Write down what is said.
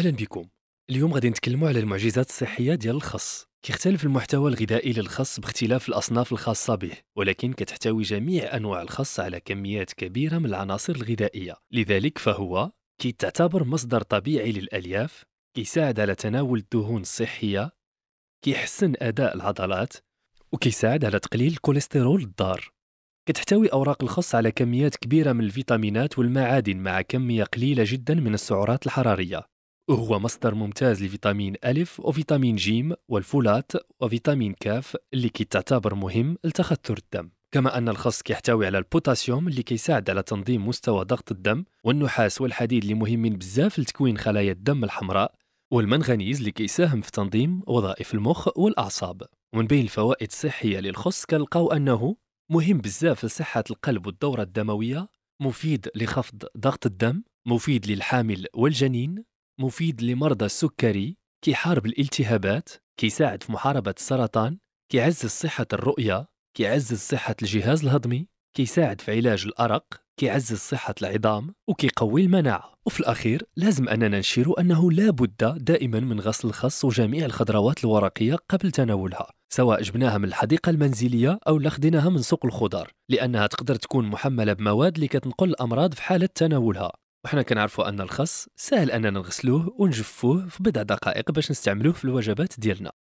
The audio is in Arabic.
اهلا بكم اليوم غادي نتكلموا على المعجزات الصحيه ديال الخص كيختلف المحتوى الغذائي للخص باختلاف الاصناف الخاصه به ولكن كتحتوي جميع انواع الخص على كميات كبيره من العناصر الغذائيه لذلك فهو كيتعتبر مصدر طبيعي للالياف كيساعد على تناول الدهون الصحيه كيحسن اداء العضلات وكيساعد على تقليل الكوليسترول الضار كتحتوي أوراق الخص على كميات كبيرة من الفيتامينات والمعادن مع كمية قليلة جدا من السعرات الحرارية هو مصدر ممتاز لفيتامين ألف وفيتامين جيم والفولات وفيتامين كاف اللي كتعتبر مهم لتخثر الدم كما أن الخص كيحتوي على البوتاسيوم اللي كيساعد على تنظيم مستوى ضغط الدم والنحاس والحديد اللي مهمين بزاف لتكوين خلايا الدم الحمراء والمنغنيز اللي كيساهم في تنظيم وظائف المخ والأعصاب ومن بين الفوائد الصحية للخص كنلقاو أنه مهم بزاف لصحة القلب والدورة الدموية مفيد لخفض ضغط الدم مفيد للحامل والجنين مفيد لمرضى السكري كيحارب الالتهابات كيساعد في محاربة السرطان كيعزز صحة الرؤية كيعزز صحة الجهاز الهضمي كيساعد في علاج الأرق كيعزز صحة العظام وكيقوي المناعة وفي الأخير لازم أننا نشير أنه لا بد دائما من غسل الخص وجميع الخضروات الورقية قبل تناولها سواء جبناها من الحديقة المنزلية أو لخدناها من سوق الخضار لأنها تقدر تكون محملة بمواد اللي كتنقل الأمراض في حالة تناولها وحنا كنعرفوا ان الخس سهل اننا نغسلوه ونجفوه في بضع دقائق باش نستعملوه في الوجبات ديالنا